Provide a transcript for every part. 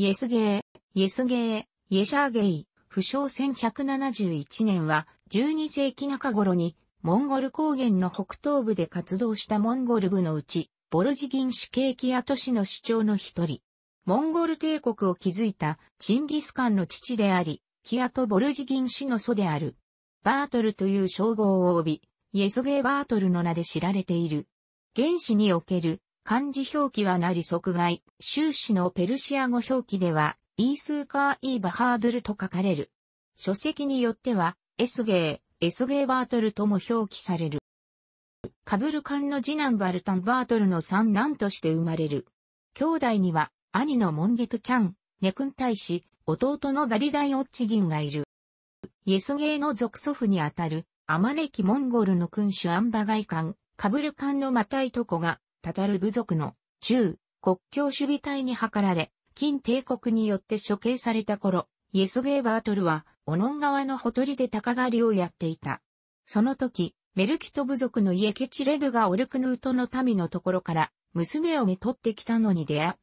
イエスゲー、イエスゲー、イエシャーゲイ、不詳1171年は12世紀中頃にモンゴル高原の北東部で活動したモンゴル部のうち、ボルジギンケ景キア都市の主張の一人。モンゴル帝国を築いたチンギスカンの父であり、キアとボルジギン氏の祖である。バートルという称号を帯び、イエスゲーバートルの名で知られている。原始における漢字表記はなり即外、終始のペルシア語表記では、イースーカーイーバハードルと書かれる。書籍によっては、エスゲー、エスゲーバートルとも表記される。カブルカンの次男バルタンバートルの三男として生まれる。兄弟には、兄のモンゲトキャン、ネクン大使、弟のダリダイオッチギンがいる。イエスゲーの族祖父にあたる、アマレキモンゴルの君主アンバガイカン、カブルカンのマタイトコが、タタル部族の中国境守備隊に図られ、金帝国によって処刑された頃、イエスゲーバートルは、オノン川のほとりで鷹狩りをやっていた。その時、メルキト部族のイエケチレドがオルクヌートの民のところから、娘をめとってきたのに出会う。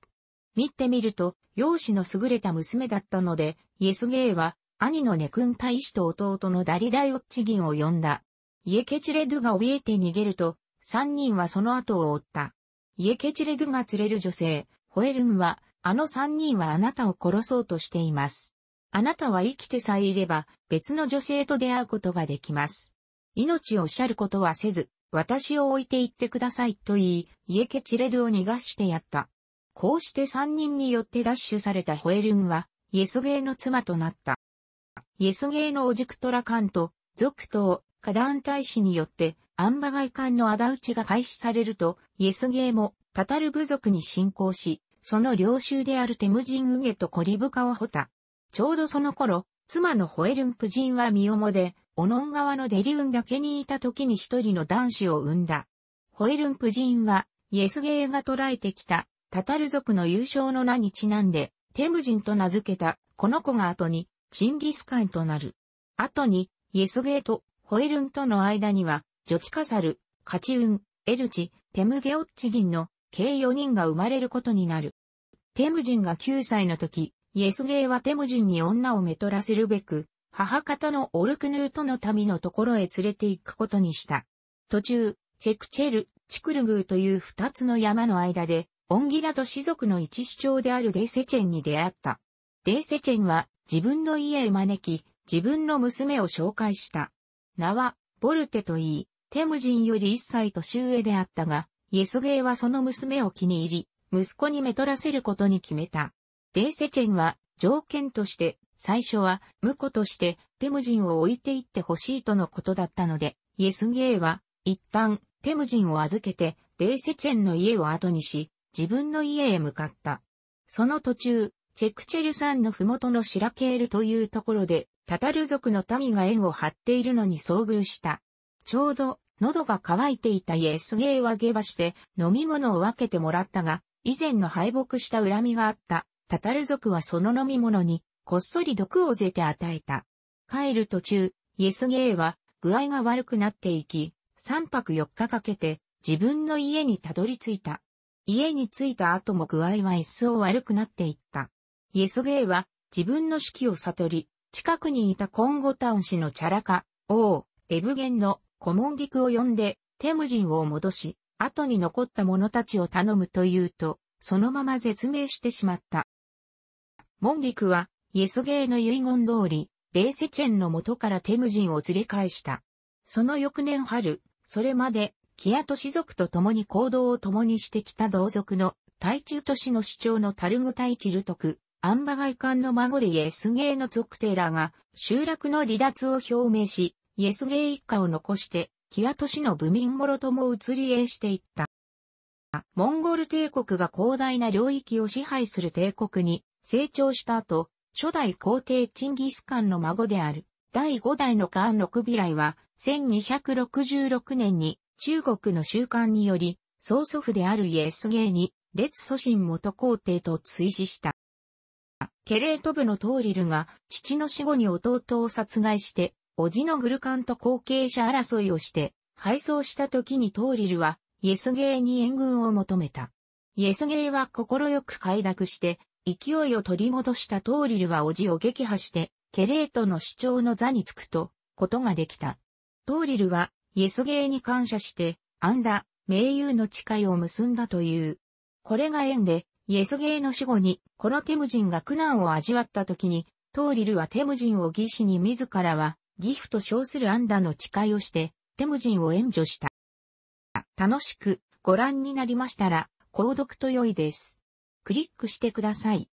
見てみると、容姿の優れた娘だったので、イエスゲーは、兄のネクン大使と弟のダリダイオッチギンを呼んだ。イエケチレドが怯えて逃げると、三人はその後を追った。イエケチレドゥが釣れる女性、ホエルンは、あの三人はあなたを殺そうとしています。あなたは生きてさえいれば、別の女性と出会うことができます。命をおっしゃることはせず、私を置いて行ってくださいと言い、イエケチレドゥを逃がしてやった。こうして三人によって奪取されたホエルンは、イエスゲーの妻となった。イエスゲーのオジクトラカンと、続投、カダン大使によって、アンバ外艦の仇討ちが開始されると、イエスゲーも、タタル部族に侵攻し、その領州であるテムジンウゲとコリブカを掘った。ちょうどその頃、妻のホエルンジ人は身重で、オノン川のデリウンだけにいた時に一人の男子を産んだ。ホエルンジ人は、イエスゲーが捕らえてきた、タタル族の優勝の名にちなんで、テムジンと名付けた、この子が後に、チンギスカンとなる。後に、イエスゲーとホエルンとの間には、ジョチカサル、カチウン、エルチ、テムゲオッチギンの計4人が生まれることになる。テムジンが9歳の時、イエスゲーはテムジンに女をめとらせるべく、母方のオルクヌートの民のところへ連れて行くことにした。途中、チェクチェル、チクルグーという二つの山の間で、オンギラと氏族の一主張であるデイセチェンに出会った。デイセチェンは自分の家へ招き、自分の娘を紹介した。名は、ボルテと言い、テムジンより一歳年上であったが、イエスゲーはその娘を気に入り、息子にめとらせることに決めた。デーセチェンは条件として最初は婿としてテムジンを置いていってほしいとのことだったので、イエスゲーは一旦テムジンを預けてデーセチェンの家を後にし、自分の家へ向かった。その途中、チェクチェル山の麓のシラケールというところで、タタル族の民が縁を張っているのに遭遇した。ちょうど喉が渇いていたイエスゲーは下馬して飲み物を分けてもらったが、以前の敗北した恨みがあった、タタル族はその飲み物に、こっそり毒をぜて与えた。帰る途中、イエスゲーは具合が悪くなっていき、三泊四日かけて自分の家にたどり着いた。家に着いた後も具合は一層悪くなっていった。イエスゲーは自分の指揮を悟り、近くにいたコンゴタン氏のチャラカ、王、エブゲンの古文陸を呼んで、テムジンを戻し、後に残った者たちを頼むというと、そのまま絶命してしまった。門陸は、イエスゲーの遺言通り、レーセチェンの元からテムジンを連れ返した。その翌年春、それまで、キアト氏族と共に行動を共にしてきた同族の、対中都市の主張のタルグタイキルトク、アンバ外官の孫でイエスゲーの族テーラが、集落の離脱を表明し、イエスゲイ一家を残して、キア都市の部民ろとも移り営していった。モンゴル帝国が広大な領域を支配する帝国に成長した後、初代皇帝チンギスカンの孫である第5代のカーンのクビライは1266年に中国の習慣により曽祖父であるイエスゲイに列祖神元皇帝と追試した。ケレート部のトーリルが父の死後に弟を殺害しておじのグルカンと後継者争いをして、敗走した時にトーリルは、イエスゲーに援軍を求めた。イエスゲーは心よく快諾して、勢いを取り戻したトーリルはおじを撃破して、ケレートの主張の座につくと、ことができた。トーリルは、イエスゲーに感謝して、アンダ、盟友の誓いを結んだという。これが縁で、イエスゲーの死後に、このテムジンが苦難を味わった時に、トーリルはテムジンを義士に自らは、ギフと称するアダーの誓いをして、テムジンを援助した。楽しくご覧になりましたら、購読と良いです。クリックしてください。